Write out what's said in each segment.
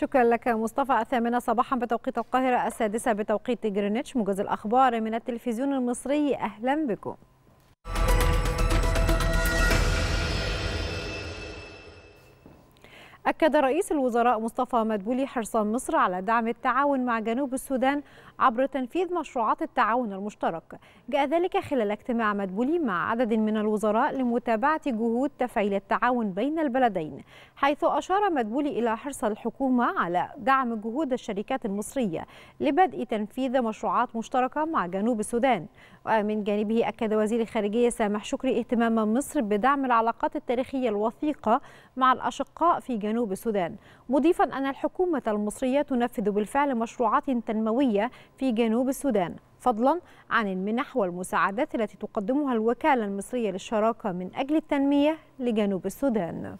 شكرا لك مصطفى الثامنة صباحا بتوقيت القاهرة السادسة بتوقيت جرينتش موجز الأخبار من التلفزيون المصري أهلا بكم أكد رئيس الوزراء مصطفى مدبولي حرص مصر على دعم التعاون مع جنوب السودان عبر تنفيذ مشروعات التعاون المشترك جاء ذلك خلال اجتماع مدبولي مع عدد من الوزراء لمتابعة جهود تفعيل التعاون بين البلدين حيث أشار مدبولي إلى حرص الحكومة على دعم جهود الشركات المصرية لبدء تنفيذ مشروعات مشتركة مع جنوب السودان ومن جانبه أكد وزير الخارجية سامح شكري اهتمام مصر بدعم العلاقات التاريخية الوثيقة مع الأشقاء في جنوب جنوب السودان مضيفا أن الحكومة المصرية تنفذ بالفعل مشروعات تنموية في جنوب السودان فضلا عن المنح والمساعدات التي تقدمها الوكالة المصرية للشراكة من أجل التنمية لجنوب السودان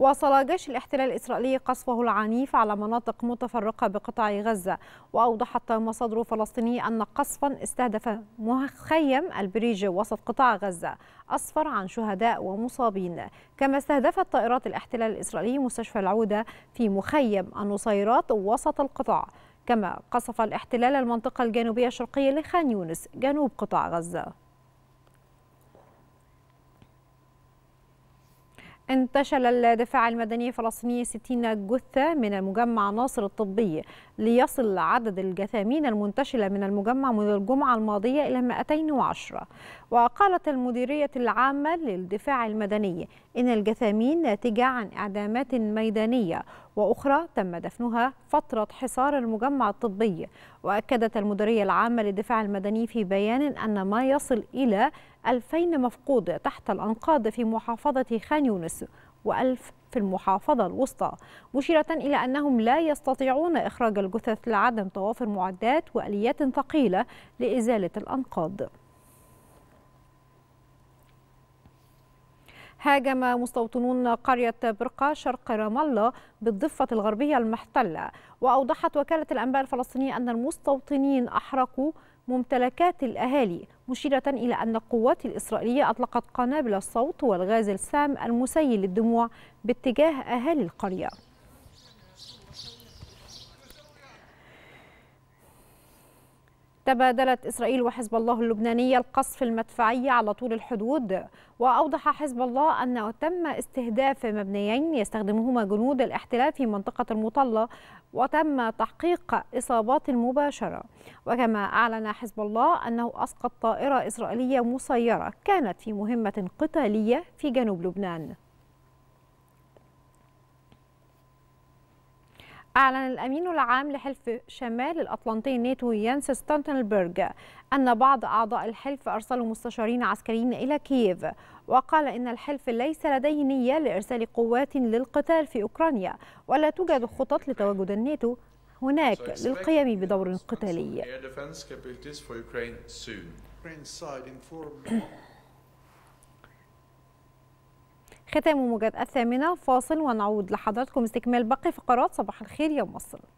واصل جيش الاحتلال الإسرائيلي قصفه العنيف على مناطق متفرقة بقطاع غزة وأوضحت مصادر فلسطينية أن قصفا استهدف مخيم البريج وسط قطاع غزة أسفر عن شهداء ومصابين كما استهدفت طائرات الاحتلال الإسرائيلي مستشفى العودة في مخيم النصيرات وسط القطاع كما قصف الاحتلال المنطقة الجنوبية الشرقية لخان يونس جنوب قطاع غزة انتشل الدفاع المدني الفلسطيني 60 جثة من مجمع ناصر الطبي ليصل عدد الجثامين المنتشلة من المجمع منذ الجمعة الماضية إلى 210 وقالت المديرية العامة للدفاع المدني إن الجثامين ناتجة عن إعدامات ميدانية وأخرى تم دفنها فترة حصار المجمع الطبي وأكدت المديرية العامة للدفاع المدني في بيان أن ما يصل إلى 2000 مفقود تحت الأنقاض في محافظة خان يونس و1000 في المحافظة الوسطى مشيرة إلى أنهم لا يستطيعون إخراج الجثث لعدم توافر معدات وأليات ثقيلة لإزالة الأنقاض هاجم مستوطنون قرية برقة شرق رام الله بالضفة الغربية المحتلة وأوضحت وكالة الأنباء الفلسطينية أن المستوطنين أحرقوا ممتلكات الأهالي مشيرة إلى أن القوات الإسرائيلية أطلقت قنابل الصوت والغاز السام المسيل للدموع باتجاه أهالي القرية تبادلت إسرائيل وحزب الله اللبناني القصف المدفعي على طول الحدود وأوضح حزب الله أنه تم استهداف مبنيين يستخدمهما جنود الاحتلال في منطقة المطلة وتم تحقيق إصابات مباشرة وكما أعلن حزب الله أنه أسقط طائرة إسرائيلية مسيرة كانت في مهمة قتالية في جنوب لبنان أعلن الأمين العام لحلف شمال الأطلنطي ناتو يانس ستانتنبرغ أن بعض أعضاء الحلف أرسلوا مستشارين عسكريين إلى كييف وقال إن الحلف ليس لديه نية لإرسال قوات للقتال في أوكرانيا ولا توجد خطط لتواجد الناتو هناك للقيام بدور قتالي ختام موجات الثامنة فاصل ونعود لحضراتكم استكمال باقي فقرات صباح الخير يا مصر